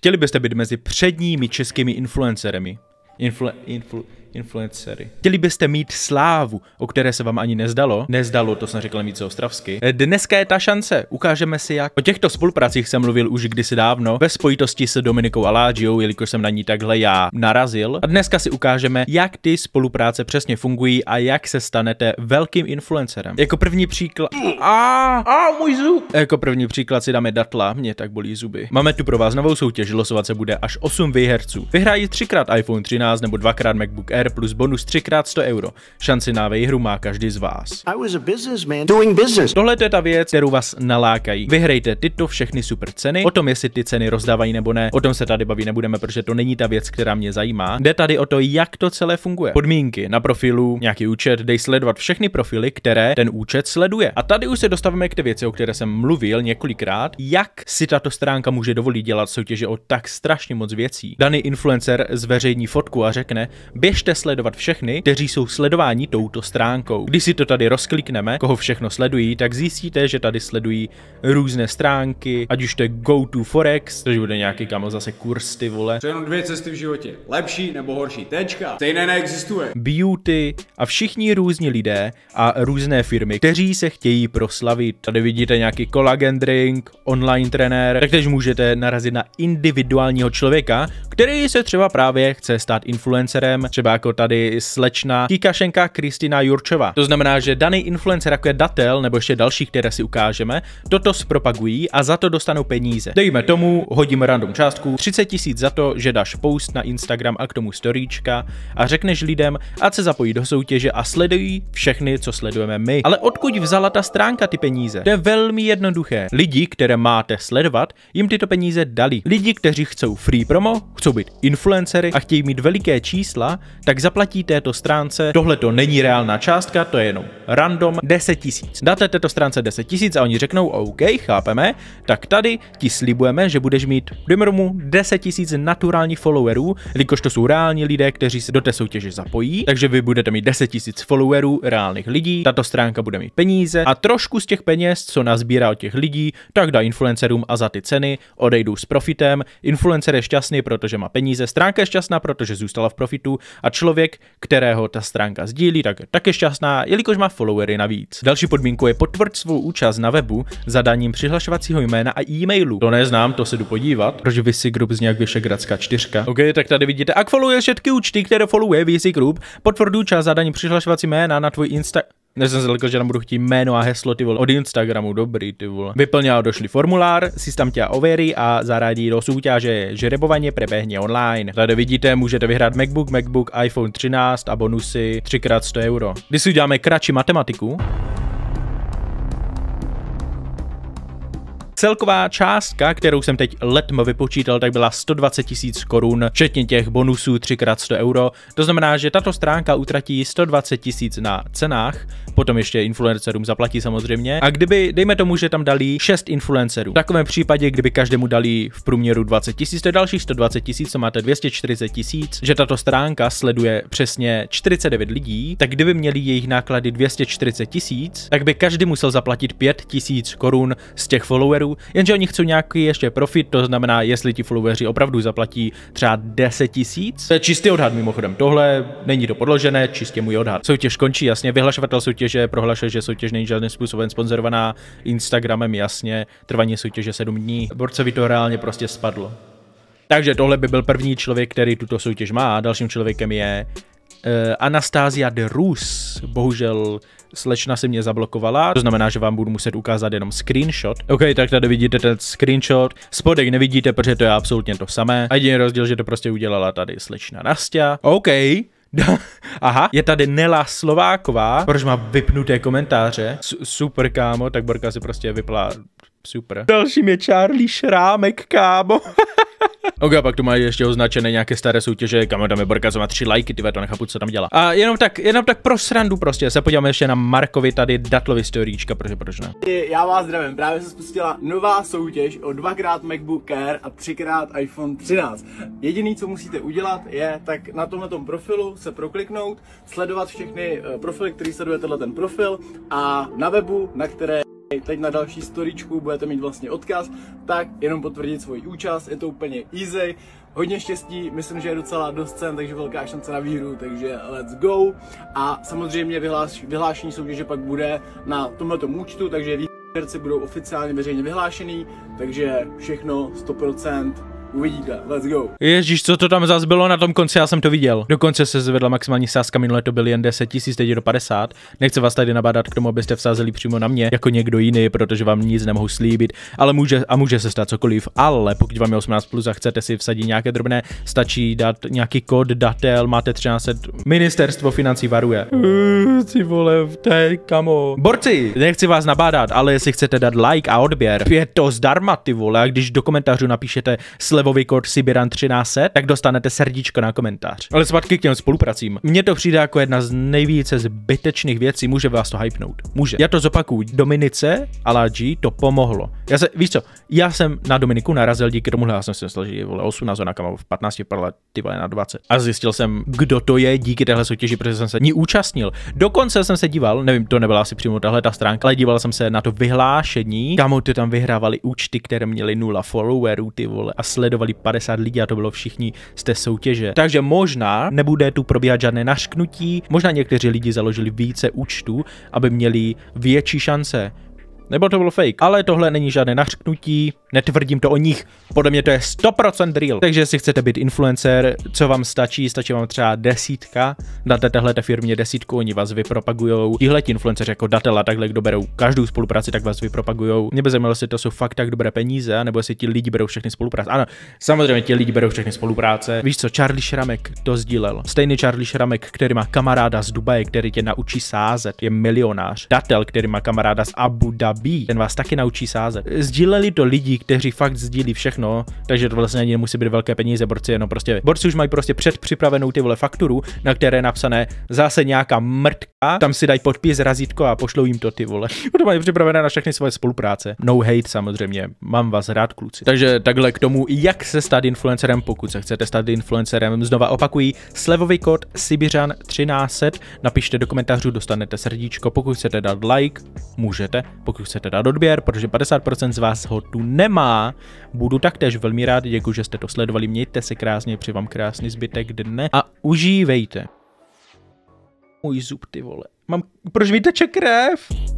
Chtěli byste být mezi předními českými influencery? Influ, influ, influencery. Chtěli byste mít slávu, o které se vám ani nezdalo? Nezdalo, to jsem řekl více ostravsky. Eh, dneska je ta šance, ukážeme si jak. O těchto spolupracích jsem mluvil už kdysi dávno, ve spojitosti s Dominikou Alágiou, jelikož jsem na ní takhle já narazil. A dneska si ukážeme, jak ty spolupráce přesně fungují a jak se stanete velkým influencerem. Jako první příklad... A, a můj zub! Jako první příklad si dáme datla, mě tak bolí zuby. Máme tu pro vás novou soutěž, losovat se bude až 8 výherců. Vyhrají třikrát iPhone 13 nebo dvakrát MacBook Air PR plus bonus 3x100 euro. Šanci na výhru má každý z vás. Tohle je ta věc, kterou vás nalákají. Vyhrajte tyto všechny super ceny. O tom, jestli ty ceny rozdávají nebo ne, o tom se tady baví nebudeme, protože to není ta věc, která mě zajímá. Jde tady o to, jak to celé funguje. Podmínky na profilu, nějaký účet, dej sledovat všechny profily, které ten účet sleduje. A tady už se dostáváme k té věci, o které jsem mluvil několikrát, jak si tato stránka může dovolit dělat soutěže o tak strašně moc věcí. Daný influencer zveřejní fotku a řekne, běžte můžete sledovat všechny, kteří jsou sledováni touto stránkou. Když si to tady rozklikneme, koho všechno sledují, tak zjistíte, že tady sledují různé stránky, ať už to je Go to Forex, což bude nějaký kamo zase kurz ty vole. Jsou jenom dvě cesty v životě, lepší nebo horší, tečka, stejné neexistuje. Beauty a všichni různí lidé a různé firmy, kteří se chtějí proslavit. Tady vidíte nějaký kolagen drink, online trenér, taktež můžete narazit na individuálního člověka, který se třeba právě chce stát influencerem, třeba jako tady slečna Kikašenka Kristina Jurčová. To znamená, že daný influencer jako je Datel nebo ještě další, které si ukážeme, toto zpropagují a za to dostanou peníze. Dejme tomu, hodíme random částku, 30 tisíc za to, že dáš post na Instagram a k tomu storíčka a řekneš lidem, ať se zapojí do soutěže a sledují všechny, co sledujeme my. Ale odkud vzala ta stránka ty peníze? To je velmi jednoduché. Lidi, které máte sledovat, jim tyto peníze dali. Lidi, kteří chcou free promo, chcou působit influencery a chtějí mít veliké čísla, tak zaplatí této stránce, tohle to není reálná částka, to je jenom random, 10 tisíc. Dáte této stránce 10 tisíc a oni řeknou OK, chápeme, tak tady ti slibujeme, že budeš mít, dejme tomu, 10 tisíc naturálních followerů, jelikož to jsou reální lidé, kteří se do té soutěže zapojí, takže vy budete mít 10 tisíc followerů reálných lidí, tato stránka bude mít peníze a trošku z těch peněz, co nazbírá od těch lidí, tak dá influencerům a za ty ceny odejdou s profitem. Influencer je šťastný, protože má peníze, stránka je šťastná, protože zůstala v profitu a člověk, kterého ta stránka sdílí, tak je také šťastná, jelikož má followery navíc. Další podmínkou je potvrd svou účast na webu zadáním přihlašovacího jména a e-mailu. To neznám, to se jdu podívat. Proč Visi Group z nějak Vyšegradská čtyřka? OK, tak tady vidíte, ak followuje všechny účty, které followuje Visi Group, potvrdu účast zadáním přihlašovací jména na tvůj Insta... Než jsem zlekl, že tam budu chtít jméno a heslo ty vole, od Instagramu, dobrý ty vole. Vyplňal došli formulár, si tam tě overy a zaradí do soutěže, že rebovaně prebehně online. Tady vidíte, můžete vyhrát MacBook, MacBook, iPhone 13 a bonusy 3x100 euro. Když si uděláme kratší matematiku, Celková částka, kterou jsem teď letmo vypočítal, tak byla 120 tisíc korun, včetně těch bonusů 3x100 euro. To znamená, že tato stránka utratí 120 tisíc na cenách, potom ještě influencerům zaplatí samozřejmě. A kdyby, dejme tomu, že tam dali 6 influencerů. V takovém případě, kdyby každému dali v průměru 20 tisíc, to je dalších 120 tisíc, co máte 240 tisíc, že tato stránka sleduje přesně 49 lidí, tak kdyby měli jejich náklady 240 tisíc, tak by každý musel zaplatit 5 tisíc korun z těch followerů followerů, jenže oni chcou nějaký ještě profit, to znamená, jestli ti followeri opravdu zaplatí třeba 10 tisíc. To je čistý odhad mimochodem, tohle není to podložené, čistě můj odhad. Soutěž končí, jasně, vyhlašovatel soutěže prohlašuje, že soutěž není žádným způsobem sponzorovaná Instagramem, jasně, trvání soutěže 7 dní. Borcovi to reálně prostě spadlo. Takže tohle by byl první člověk, který tuto soutěž má. Dalším člověkem je Eh, Anastázia de Rus. Bohužel slečna si mě zablokovala, to znamená, že vám budu muset ukázat jenom screenshot. OK, tak tady vidíte ten screenshot, spodek nevidíte, protože to je absolutně to samé. A jediný rozdíl, že to prostě udělala tady slečna Nastia. OK, Aha, je tady Nela Slováková, proč má vypnuté komentáře. S- super, kámo, tak Borka si prostě vyplá super. Dalším je Charlie Šrámek, kámo. ok, a pak tu mají ještě označené nějaké staré soutěže, kam dáme Borka má tři lajky, ty to nechápu, co tam dělá. A jenom tak, jenom tak pro srandu prostě, se podíváme ještě na Markovi tady Datlovi storíčka, protože proč ne? Já vás zdravím, právě se spustila nová soutěž o dvakrát MacBook Air a třikrát iPhone 13. Jediný, co musíte udělat, je tak na tomhle profilu se prokliknout, sledovat všechny eh, profily, který sleduje tenhle ten profil a na webu, na které Teď na další storičku budete mít vlastně odkaz, tak jenom potvrdit svoji účast, je to úplně easy. Hodně štěstí, myslím, že je docela dost cen, takže velká šance na výhru, takže let's go. A samozřejmě vyhláš, vyhlášení soutěže pak bude na tomto účtu, takže výherci budou oficiálně veřejně vyhlášený, takže všechno 100% uvidíte, let's go. Ježíš, co to tam zase bylo na tom konci, já jsem to viděl. Dokonce se zvedla maximální sázka, minule to byl jen 10 000, teď je do 50. Nechci vás tady nabádat k tomu, abyste vsázeli přímo na mě, jako někdo jiný, protože vám nic nemohu slíbit, ale může, a může se stát cokoliv. Ale pokud vám je 18 plus a chcete si vsadit nějaké drobné, stačí dát nějaký kód, datel, máte 13. Ministerstvo financí varuje. Ty vole, teď kamo. Borci, nechci vás nabádat, ale jestli chcete dát like a odběr, je to zdarma, ty vole, a když do komentářů napíšete sl slevový kód Sibiran 1300, tak dostanete srdíčko na komentář. Ale zpátky k těm spolupracím. Mně to přijde jako jedna z nejvíce zbytečných věcí, může vás to hypnout. Může. Já to zopakuju, Dominice a G to pomohlo. Já se, víš co, já jsem na Dominiku narazil díky tomu, já jsem si myslel, že je vole 18 ona kam v 15 padla ty vole na 20. A zjistil jsem, kdo to je díky téhle soutěži, protože jsem se ní účastnil. Dokonce jsem se díval, nevím, to nebyla asi přímo tahle ta stránka, ale díval jsem se na to vyhlášení, kam ty tam vyhrávali účty, které měly nula followerů, ty vole, a sled sledovali 50 lidí a to bylo všichni z té soutěže. Takže možná nebude tu probíhat žádné našknutí, možná někteří lidi založili více účtů, aby měli větší šance nebo to bylo fake. Ale tohle není žádné nařknutí, netvrdím to o nich. Podle mě to je 100% real. Takže jestli chcete být influencer, co vám stačí, stačí vám třeba desítka, dáte téhle firmě desítku, oni vás vypropagujou. Tihle influenceři jako datela, takhle kdo berou každou spolupráci, tak vás vypropagujou. Mě by zajímalo, jestli to jsou fakt tak dobré peníze, nebo jestli ti lidi berou všechny spolupráce. Ano, samozřejmě ti lidi berou všechny spolupráce. Víš co, Charlie Šramek to sdílel. Stejný Charlie Šramek, který má kamaráda z Dubaje, který tě naučí sázet, je milionář. Datel, který má kamaráda z Abu Dhabi B, ten vás taky naučí sázet. Sdíleli to lidi, kteří fakt sdílí všechno, takže to vlastně ani nemusí být velké peníze, borci jenom prostě, borci už mají prostě předpřipravenou ty vole fakturu, na které je napsané zase nějaká mrtka, tam si dají podpis, razítko a pošlou jim to ty vole. to mají připravené na všechny svoje spolupráce. No hate samozřejmě, mám vás rád kluci. Takže takhle k tomu, jak se stát influencerem, pokud se chcete stát influencerem, znova opakují, slevový kód Sibiřan 1300, napište do komentářů, dostanete srdíčko, pokud chcete dát like, můžete, pokud chcete dát odběr, protože 50% z vás ho tu nemá. Budu taktéž velmi rád, děkuji, že jste to sledovali, mějte se krásně, při vám krásný zbytek dne a užívejte. Můj zub, ty vole. Mám, proč mi teče krev?